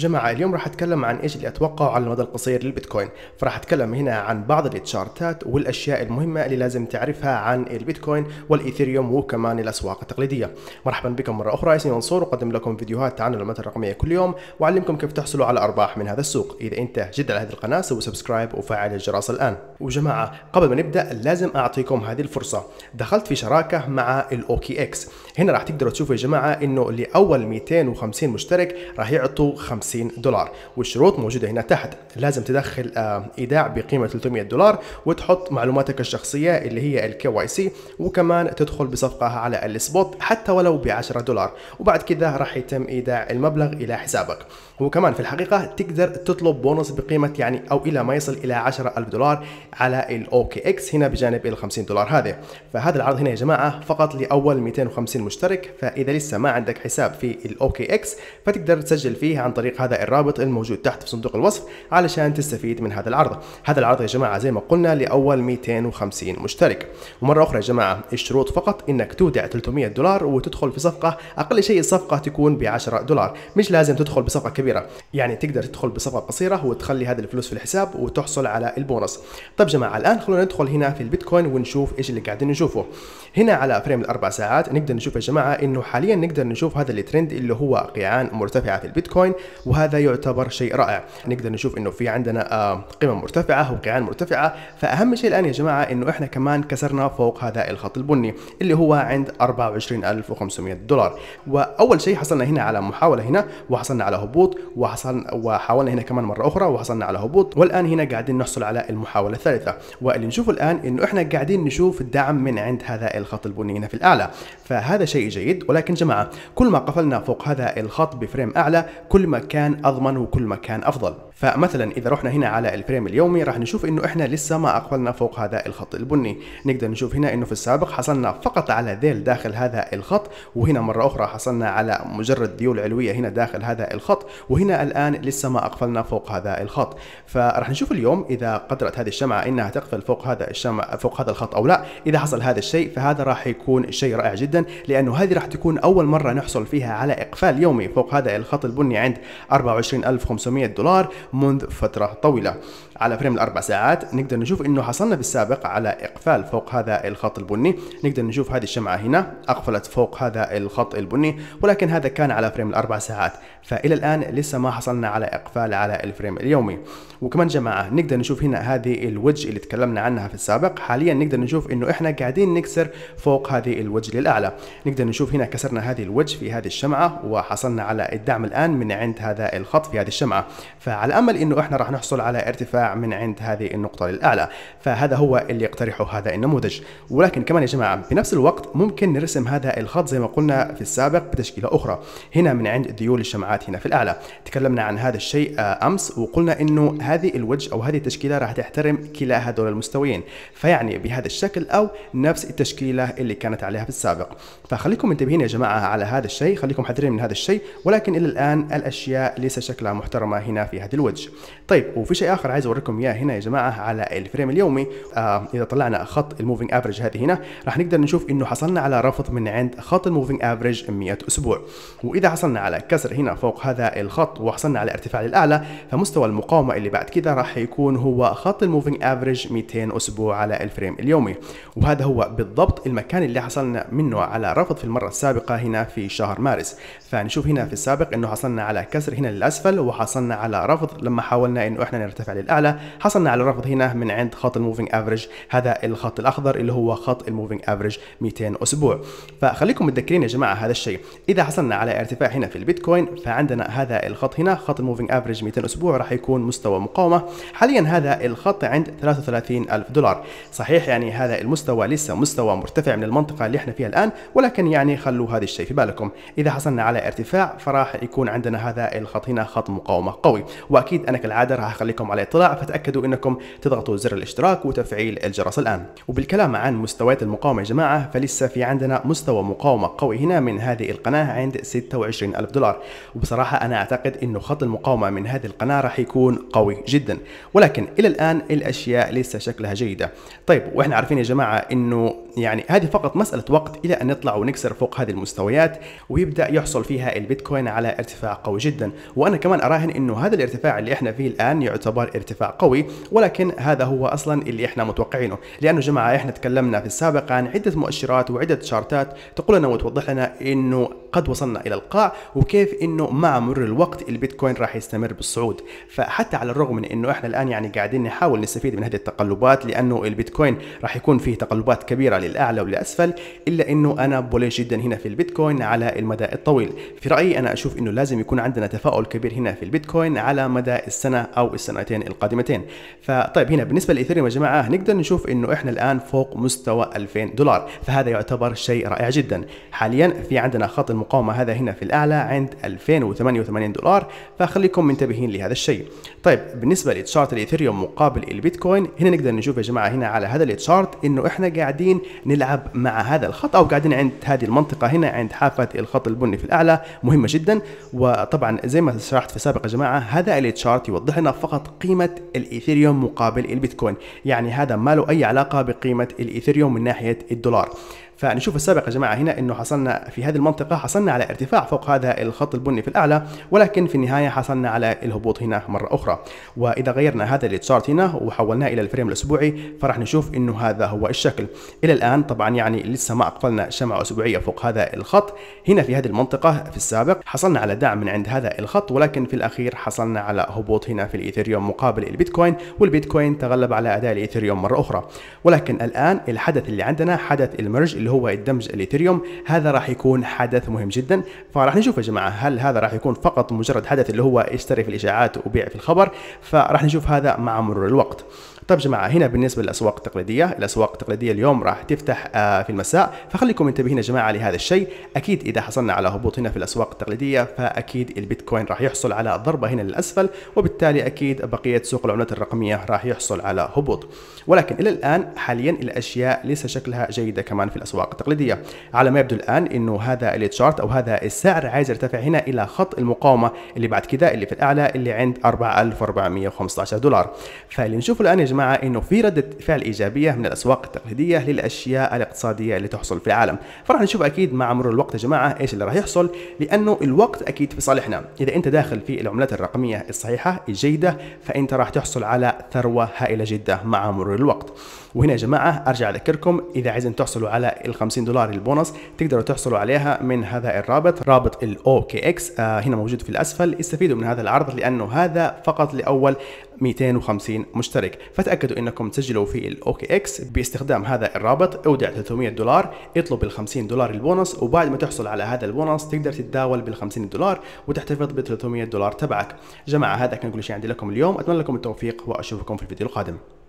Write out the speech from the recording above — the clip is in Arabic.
جماعة اليوم راح اتكلم عن ايش اللي اتوقعه على المدى القصير للبيتكوين فراح اتكلم هنا عن بعض التشارتات والاشياء المهمة اللي لازم تعرفها عن البيتكوين والايثيريوم وكمان الاسواق التقليدية مرحبا بكم مرة اخرى اسمي منصور وقدم لكم فيديوهات عن العملات الرقمية كل يوم واعلمكم كيف تحصلوا على ارباح من هذا السوق اذا انت جد على هذه القناة سوي سبسكرايب وفعل الجرس الان وجماعة قبل ما نبدا لازم اعطيكم هذه الفرصة دخلت في شراكة مع الاوكي اكس هنا راح تقدروا تشوفوا يا جماعة انه لاول 250 مشترك راح يعطوا 50 دولار والشروط موجوده هنا تحت لازم تدخل آه، ايداع بقيمه 300 دولار وتحط معلوماتك الشخصيه اللي هي الكي واي سي وكمان تدخل بصفقه على السبوت حتى ولو ب 10 دولار وبعد كذا راح يتم ايداع المبلغ الى حسابك وكمان في الحقيقه تقدر تطلب بونص بقيمه يعني او الى ما يصل الى 10000 دولار على الاوكي اكس هنا بجانب ال 50 دولار هذه فهذا العرض هنا يا جماعه فقط لاول 250 مشترك فاذا لسه ما عندك حساب في الاوكي اكس فتقدر تسجل فيه عن طريق هذا الرابط الموجود تحت في صندوق الوصف علشان تستفيد من هذا العرض هذا العرض يا جماعه زي ما قلنا لاول 250 مشترك ومره اخرى يا جماعه الشروط فقط انك تودع 300 دولار وتدخل في صفقه اقل شيء الصفقه تكون ب 10 دولار مش لازم تدخل بصفقه كبيره يعني تقدر تدخل بصفقه قصيره وتخلي هذه الفلوس في الحساب وتحصل على البونص طب جماعه الان خلونا ندخل هنا في البيتكوين ونشوف ايش اللي قاعدين نشوفه هنا على فريم الاربع ساعات نقدر نشوف يا جماعه انه حاليا نقدر نشوف هذا الترند اللي هو قيعان مرتفعه في البيتكوين وهذا يعتبر شيء رائع نقدر نشوف انه في عندنا آه، قمم مرتفعه وقيعان مرتفعه فاهم شيء الان يا جماعه انه احنا كمان كسرنا فوق هذا الخط البني اللي هو عند 24500 دولار واول شيء حصلنا هنا على محاوله هنا وحصلنا على هبوط وحصل وحاولنا هنا كمان مره اخرى وحصلنا على هبوط والان هنا قاعدين نحصل على المحاوله الثالثه واللي نشوفه الان انه احنا قاعدين نشوف الدعم من عند هذا الخط البني هنا في الاعلى فهذا شيء جيد ولكن جماعه كل ما قفلنا فوق هذا الخط بفريم اعلى كل ما مكان اضمن وكل مكان افضل فمثلا اذا رحنا هنا على الفريم اليومي راح نشوف انه احنا لسه ما اقبلنا فوق هذا الخط البني نقدر نشوف هنا انه في السابق حصلنا فقط على ذيل داخل هذا الخط وهنا مره اخرى حصلنا على مجرد ذيول علويه هنا داخل هذا الخط وهنا الان لسه ما اقفلنا فوق هذا الخط فراح نشوف اليوم اذا قدرت هذه الشمعه انها تقفل فوق هذا الشمع فوق هذا الخط او لا اذا حصل هذا الشيء فهذا راح يكون شيء رائع جدا لانه هذه راح تكون اول مره نحصل فيها على اقفال يومي فوق هذا الخط البني عند 24500 دولار منذ فترة طويلة على فريم الاربع ساعات نقدر نشوف انه حصلنا بالسابق على اقفال فوق هذا الخط البني نقدر نشوف هذه الشمعه هنا اقفلت فوق هذا الخط البني ولكن هذا كان على فريم الاربع ساعات فالى الان لسه ما حصلنا على اقفال على الفريم اليومي وكمان جماعه نقدر نشوف هنا هذه الوجه اللي تكلمنا عنها في السابق حاليا نقدر نشوف انه احنا قاعدين نكسر فوق هذه الوجه للاعلى نقدر نشوف هنا كسرنا هذه الوجه في هذه الشمعه وحصلنا على الدعم الان من عند هذا الخط في هذه الشمعه فعلى امل انه احنا راح نحصل على ارتفاع من عند هذه النقطة للأعلى فهذا هو اللي يقترحه هذا النموذج ولكن كمان يا جماعة بنفس الوقت ممكن نرسم هذا الخط زي ما قلنا في السابق بتشكيلة أخرى هنا من عند ذيول الشمعات هنا في الأعلى تكلمنا عن هذا الشيء آه، أمس وقلنا أنه هذه الوجه أو هذه التشكيلة راح تحترم كلا هذول المستويين فيعني بهذا الشكل أو نفس التشكيلة اللي كانت عليها في السابق فخليكم منتبهين يا جماعة على هذا الشيء خليكم حذرين من هذا الشيء ولكن إلى الآن الأشياء ليس شكلها محترمة هنا في هذا الوجه طيب وفي شيء آخر عايز أوريكم اوريكم اياه هنا يا جماعه على الفريم اليومي آه اذا طلعنا خط الموفينج افريج هذه هنا راح نقدر نشوف انه حصلنا على رفض من عند خط الموفينج افريج 100 اسبوع واذا حصلنا على كسر هنا فوق هذا الخط وحصلنا على ارتفاع للاعلى فمستوى المقاومه اللي بعد كده راح يكون هو خط الموفينج افريج 200 اسبوع على الفريم اليومي وهذا هو بالضبط المكان اللي حصلنا منه على رفض في المره السابقه هنا في شهر مارس فنشوف هنا في السابق انه حصلنا على كسر هنا للاسفل وحصلنا على رفض لما حاولنا انه احنا نرتفع للاعلى حصلنا على رفض هنا من عند خط الموفينج افريج هذا الخط الاخضر اللي هو خط الموفينج افريج 200 اسبوع فخليكم متذكرين يا جماعه هذا الشيء اذا حصلنا على ارتفاع هنا في البيتكوين فعندنا هذا الخط هنا خط الموفينج افريج 200 اسبوع راح يكون مستوى مقاومه حاليا هذا الخط عند 33000 دولار صحيح يعني هذا المستوى لسه مستوى مرتفع من المنطقه اللي احنا فيها الان ولكن يعني خلوا هذا الشيء في بالكم اذا حصلنا على ارتفاع فراح يكون عندنا هذا الخط هنا خط مقاومه قوي واكيد انا كالعاده راح اخليكم على اطلاع فتأكدوا أنكم تضغطوا زر الاشتراك وتفعيل الجرس الآن وبالكلام عن مستويات المقاومة يا جماعة فلسه في عندنا مستوى مقاومة قوي هنا من هذه القناة عند 26 ألف دولار وبصراحة أنا أعتقد أنه خط المقاومة من هذه القناة راح يكون قوي جدا ولكن إلى الآن الأشياء لسه شكلها جيدة طيب وإحنا عارفين يا جماعة أنه يعني هذه فقط مسألة وقت إلى أن نطلع ونكسر فوق هذه المستويات ويبدأ يحصل فيها البيتكوين على ارتفاع قوي جدا وأنا كمان أراهن أنه هذا الارتفاع اللي احنا فيه الآن يعتبر ارتفاع قوي ولكن هذا هو أصلا اللي احنا متوقعينه لأنه جماعة احنا تكلمنا في السابق عن عدة مؤشرات وعدة شارتات تقول لنا وتوضح لنا أنه قد وصلنا إلى القاع وكيف أنه مع مرور الوقت البيتكوين راح يستمر بالصعود فحتى على الرغم من أنه احنا الآن يعني قاعدين نحاول نستفيد من هذه التقلبات لأنه البيتكوين راح يكون فيه تقلبات كبيرة للأعلى وللأسفل إلا أنه أنا بوليش جدا هنا في البيتكوين على المدى الطويل في رأيي أنا أشوف أنه لازم يكون عندنا تفاؤل كبير هنا في البيتكوين على مدى السنة أو السنتين القادمتين فطيب هنا بالنسبة لإيثيريوم يا جماعة نقدر نشوف أنه إحنا الآن فوق مستوى 2000 دولار فهذا يعتبر شيء رائع جدا حاليا في عندنا خط المقاومة هذا هنا في الأعلى عند 2088 دولار فخليكم منتبهين لهذا الشيء طيب بالنسبة لتشارت الإيثيريوم مقابل البيتكوين هنا نقدر نشوف يا جماعة هنا على هذا التشارت انه احنا قاعدين نلعب مع هذا الخط او قاعدين عند هذه المنطقه هنا عند حافه الخط البني في الاعلى مهمه جدا وطبعا زي ما شرحت في سابق يا جماعه هذا التشارت يوضح لنا فقط قيمه الايثيريوم مقابل البيتكوين يعني هذا ما له اي علاقه بقيمه الايثيريوم من ناحيه الدولار فنشوف السابق يا جماعه هنا انه حصلنا في هذه المنطقه حصلنا على ارتفاع فوق هذا الخط البني في الاعلى ولكن في النهايه حصلنا على الهبوط هنا مره اخرى واذا غيرنا هذا التشارت هنا وحولناه الى الفريم الاسبوعي فراح نشوف انه هذا هو الشكل الى الان طبعا يعني لسه ما اقفلنا شمعه اسبوعيه فوق هذا الخط هنا في هذه المنطقه في السابق حصلنا على دعم من عند هذا الخط ولكن في الاخير حصلنا على هبوط هنا في الايثيريوم مقابل البيتكوين والبيتكوين تغلب على اداء الايثيريوم مره اخرى ولكن الان الحدث اللي عندنا حدث المرج اللي اللي هو الدمج الايثيريوم هذا راح يكون حدث مهم جدا فراح نشوف يا جماعه هل هذا راح يكون فقط مجرد حدث اللي هو اشتري في الاشاعات وبيع في الخبر فراح نشوف هذا مع مرور الوقت طيب جماعه هنا بالنسبه للاسواق التقليديه الاسواق التقليديه اليوم راح تفتح آه، في المساء فخليكم منتبهين يا جماعه لهذا الشيء اكيد اذا حصلنا على هبوط هنا في الاسواق التقليديه فاكيد البيتكوين راح يحصل على ضربه هنا للاسفل وبالتالي اكيد بقيه سوق العملات الرقميه راح يحصل على هبوط ولكن الى الان حاليا الاشياء ليس شكلها جيده كمان في الاسواق الاسواق التقليديه على ما يبدو الان انه هذا التشارت او هذا السعر عايز يرتفع هنا الى خط المقاومه اللي بعد كده اللي في الاعلى اللي عند 4415 دولار فاللي نشوفه الان يا جماعه انه في رده فعل ايجابيه من الاسواق التقليديه للاشياء الاقتصاديه اللي تحصل في العالم فراح نشوف اكيد مع مرور الوقت يا جماعه ايش اللي راح يحصل لانه الوقت اكيد في صالحنا اذا انت داخل في العملات الرقميه الصحيحه الجيده فانت راح تحصل على ثروه هائله جدا مع مرور الوقت وهنا يا جماعه ارجع اذكركم اذا عايزين تحصلوا على ال 50 دولار البونص تقدروا تحصلوا عليها من هذا الرابط رابط ال OKX اكس آه، هنا موجود في الاسفل استفيدوا من هذا العرض لانه هذا فقط لاول 250 مشترك فتاكدوا انكم تسجلوا في ال OKX اكس باستخدام هذا الرابط اودع 300 دولار اطلب ال 50 دولار البونص وبعد ما تحصل على هذا البونص تقدر تتداول بال 50 دولار وتحتفظ بال 300 دولار تبعك جماعه هذا كان كل شيء عندي لكم اليوم اتمنى لكم التوفيق واشوفكم في الفيديو القادم